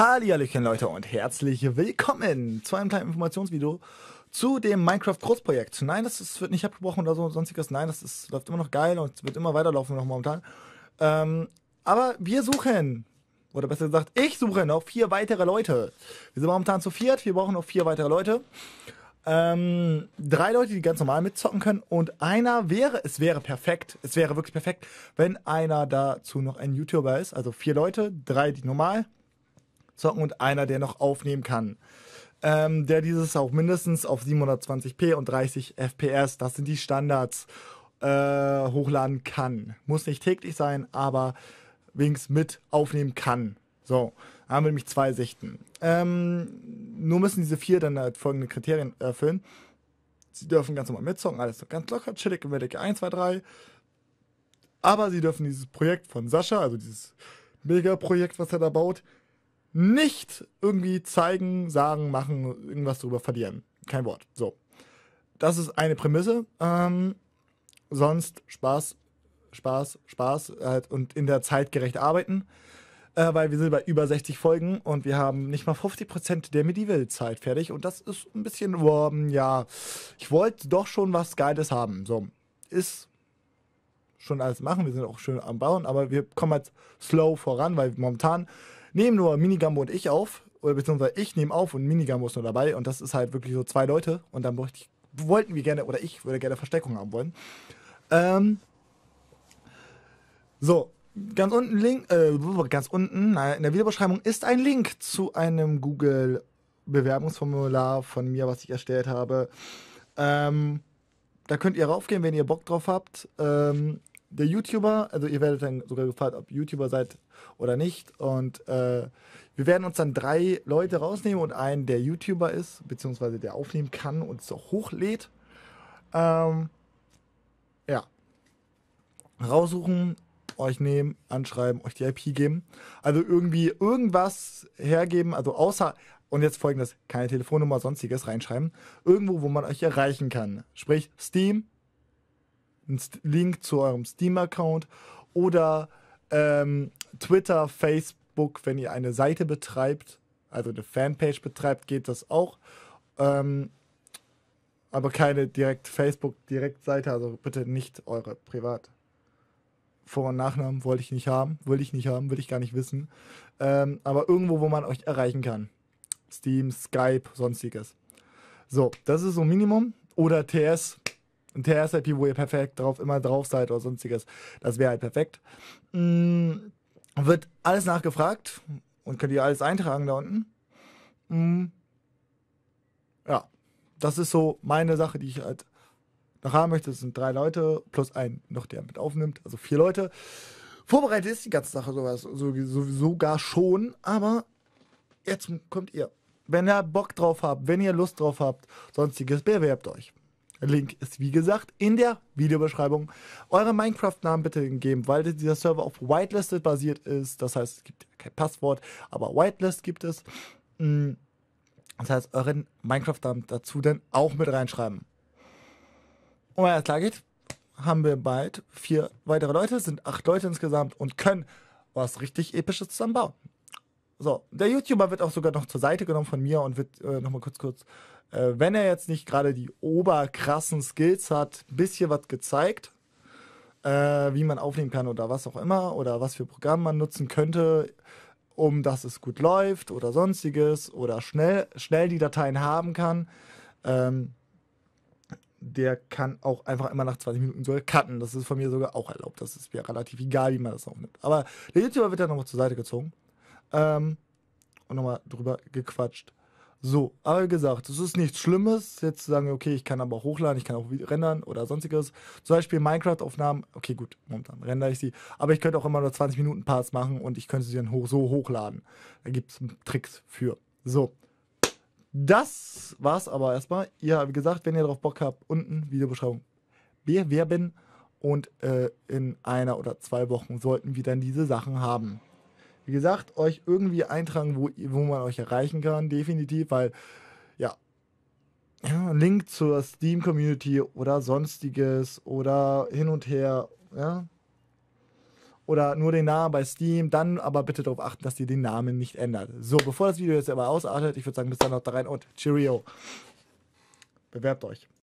Hallihallöchen Leute und herzlich willkommen zu einem kleinen Informationsvideo zu dem Minecraft Großprojekt. Nein, das ist, wird nicht abgebrochen oder so sonstiges. Nein, das ist, läuft immer noch geil und wird immer weiterlaufen noch momentan. Ähm, aber wir suchen, oder besser gesagt, ich suche noch vier weitere Leute. Wir sind momentan zu viert, wir brauchen noch vier weitere Leute. Ähm, drei Leute, die ganz normal mitzocken können und einer wäre, es wäre perfekt, es wäre wirklich perfekt, wenn einer dazu noch ein YouTuber ist. Also vier Leute, drei, die normal zocken und einer, der noch aufnehmen kann. Ähm, der dieses auch mindestens auf 720p und 30 FPS, das sind die Standards, äh, hochladen kann. Muss nicht täglich sein, aber wenigstens mit aufnehmen kann. So, haben wir nämlich zwei Sichten. Ähm, nur müssen diese vier dann halt folgende Kriterien erfüllen. Sie dürfen ganz normal mitzocken, alles so ganz locker, chillig, gemütlich, 1, 2, 3. Aber sie dürfen dieses Projekt von Sascha, also dieses Mega-Projekt, was er da baut, nicht irgendwie zeigen, sagen, machen, irgendwas darüber verlieren. Kein Wort. So. Das ist eine Prämisse. Ähm, sonst Spaß, Spaß, Spaß halt und in der Zeit gerecht arbeiten. Äh, weil wir sind bei über 60 Folgen und wir haben nicht mal 50% der Medieval-Zeit fertig. Und das ist ein bisschen, oh, ja, ich wollte doch schon was Geiles haben. So, ist schon alles machen. Wir sind auch schön am Bauen, aber wir kommen halt slow voran, weil momentan nehmen nur Minigambo und ich auf, oder beziehungsweise ich nehme auf und Minigambo ist nur dabei und das ist halt wirklich so zwei Leute und dann ich, wollten wir gerne, oder ich würde gerne Versteckung haben wollen. Ähm, so, ganz unten Link, äh, ganz unten, na, in der Videobeschreibung ist ein Link zu einem Google Bewerbungsformular von mir, was ich erstellt habe. Ähm, da könnt ihr raufgehen, wenn ihr Bock drauf habt. Ähm, der YouTuber, also ihr werdet dann sogar gefragt, ob YouTuber seid oder nicht. Und äh, wir werden uns dann drei Leute rausnehmen und einen, der YouTuber ist, beziehungsweise der aufnehmen kann und es auch hochlädt. Ähm, ja. Raussuchen, euch nehmen, anschreiben, euch die IP geben. Also irgendwie irgendwas hergeben, also außer, und jetzt folgendes, keine Telefonnummer, sonstiges reinschreiben. Irgendwo, wo man euch erreichen kann. Sprich Steam, einen Link zu eurem Steam-Account oder ähm, Twitter, Facebook, wenn ihr eine Seite betreibt, also eine Fanpage betreibt, geht das auch. Ähm, aber keine direkt Facebook-Direktseite, also bitte nicht eure privat. Vor- und Nachnamen wollte ich nicht haben, würde ich nicht haben, will ich gar nicht wissen. Ähm, aber irgendwo, wo man euch erreichen kann. Steam, Skype, sonstiges. So, das ist so Minimum. Oder TS, ein TR-SIP, halt wo ihr perfekt drauf immer drauf seid oder sonstiges. Das wäre halt perfekt. Mhm. Wird alles nachgefragt und könnt ihr alles eintragen da unten. Mhm. Ja, das ist so meine Sache, die ich halt noch haben möchte. Das sind drei Leute plus ein noch, der mit aufnimmt, also vier Leute. Vorbereitet ist die ganze Sache sowas, sowieso sogar schon, aber jetzt kommt ihr. Wenn ihr Bock drauf habt, wenn ihr Lust drauf habt, sonstiges, bewerbt euch. Link ist wie gesagt in der Videobeschreibung. Eure Minecraft-Namen bitte geben, weil dieser Server auf Whitelisted basiert ist. Das heißt, es gibt kein Passwort, aber Whitelist gibt es. Mm. Das heißt, euren Minecraft-Namen dazu dann auch mit reinschreiben. Und wenn das klar geht, haben wir bald vier weitere Leute, sind acht Leute insgesamt und können was richtig Episches zusammenbauen. So, der YouTuber wird auch sogar noch zur Seite genommen von mir und wird äh, nochmal kurz, kurz, äh, wenn er jetzt nicht gerade die oberkrassen Skills hat, ein bisschen was gezeigt, äh, wie man aufnehmen kann oder was auch immer oder was für Programme man nutzen könnte, um dass es gut läuft oder sonstiges oder schnell, schnell die Dateien haben kann. Ähm, der kann auch einfach immer nach 20 Minuten so cutten. Das ist von mir sogar auch erlaubt. Das ist mir relativ egal, wie man das aufnimmt. Aber der YouTuber wird dann nochmal zur Seite gezogen. Ähm, und nochmal drüber gequatscht. So, aber wie gesagt, es ist nichts Schlimmes, jetzt zu sagen, okay, ich kann aber auch hochladen, ich kann auch rendern oder sonstiges. Zum Beispiel Minecraft-Aufnahmen, okay, gut, momentan rendere ich sie, aber ich könnte auch immer nur 20 Minuten Parts machen und ich könnte sie dann hoch, so hochladen. Da gibt es Tricks für. So. Das war's aber erstmal. Ihr, wie gesagt, wenn ihr darauf Bock habt, unten Videobeschreibung wer, bin. und äh, in einer oder zwei Wochen sollten wir dann diese Sachen haben wie gesagt, euch irgendwie eintragen, wo, wo man euch erreichen kann, definitiv, weil ja, Link zur Steam-Community oder sonstiges oder hin und her, ja. Oder nur den Namen bei Steam, dann aber bitte darauf achten, dass ihr den Namen nicht ändert. So, bevor das Video jetzt aber ausartet, ich würde sagen, bis dann noch da rein und Cheerio. Bewerbt euch.